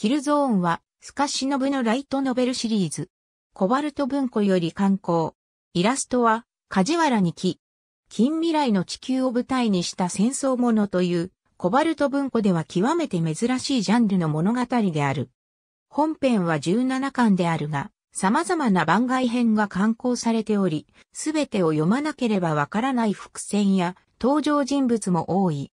キルゾーンは、スカシノブのライトノベルシリーズ。コバルト文庫より刊行。イラストは、梶原にき。近未来の地球を舞台にした戦争ものという、コバルト文庫では極めて珍しいジャンルの物語である。本編は17巻であるが、様々な番外編が刊行されており、すべてを読まなければわからない伏線や登場人物も多い。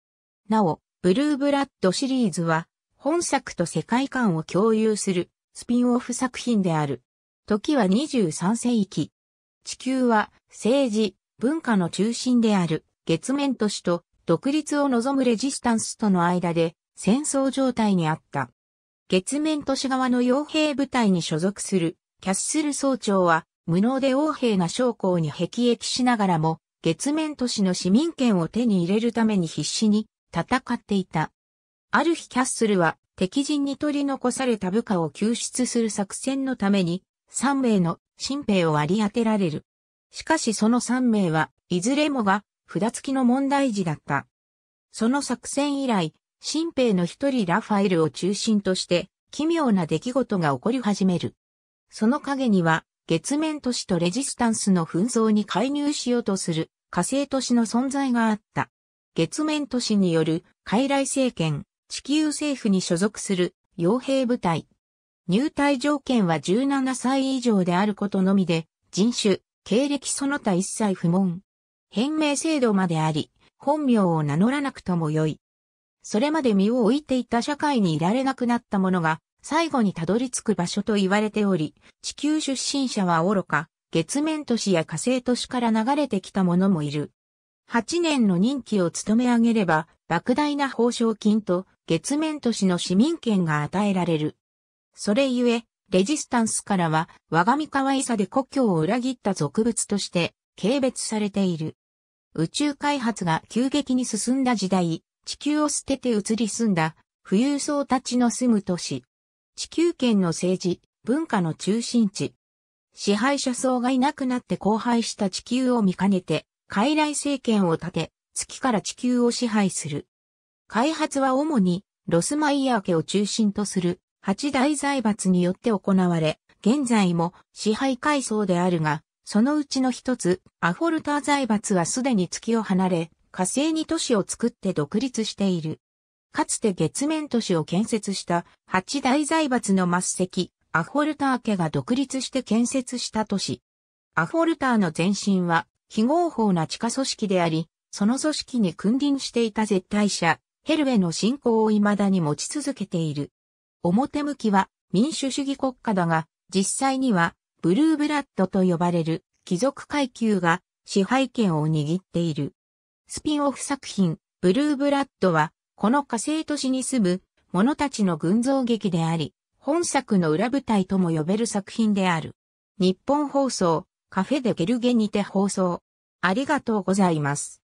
なお、ブルーブラッドシリーズは本作と世界観を共有するスピンオフ作品である。時は23世紀。地球は政治、文化の中心である月面都市と独立を望むレジスタンスとの間で戦争状態にあった。月面都市側の傭兵部隊に所属するキャッスル総長は無能で横兵な将校に辟易しながらも月面都市の市民権を手に入れるために必死に戦っていた。ある日キャッスルは敵陣に取り残された部下を救出する作戦のために3名の新兵を割り当てられる。しかしその3名はいずれもが札付きの問題児だった。その作戦以来、新兵の一人ラファエルを中心として奇妙な出来事が起こり始める。その陰には月面都市とレジスタンスの紛争に介入しようとする火星都市の存在があった。月面都市による傀儡政権、地球政府に所属する傭兵部隊。入隊条件は17歳以上であることのみで、人種、経歴その他一切不問。変名制度まであり、本名を名乗らなくともよい。それまで身を置いていた社会にいられなくなった者が、最後にたどり着く場所と言われており、地球出身者は愚か、月面都市や火星都市から流れてきた者もいる。8年の任期を務め上げれば、莫大な報奨金と月面都市の市民権が与えられる。それゆえ、レジスタンスからは、我が身可愛さで故郷を裏切った俗物として、軽蔑されている。宇宙開発が急激に進んだ時代、地球を捨てて移り住んだ、富裕層たちの住む都市。地球圏の政治、文化の中心地。支配者層がいなくなって荒廃した地球を見かねて、傀儡政権を立て、月から地球を支配する。開発は主にロスマイヤー家を中心とする八大財閥によって行われ、現在も支配階層であるが、そのうちの一つ、アフォルター財閥はすでに月を離れ、火星に都市を作って独立している。かつて月面都市を建設した八大財閥の末席、アフォルター家が独立して建設した都市。アフォルターの前身は非合法な地下組織であり、その組織に君臨していた絶対者、ヘルへェの信仰を未だに持ち続けている。表向きは民主主義国家だが、実際にはブルーブラッドと呼ばれる貴族階級が支配権を握っている。スピンオフ作品、ブルーブラッドは、この火星都市に住む者たちの群像劇であり、本作の裏舞台とも呼べる作品である。日本放送、カフェでゲルゲにて放送。ありがとうございます。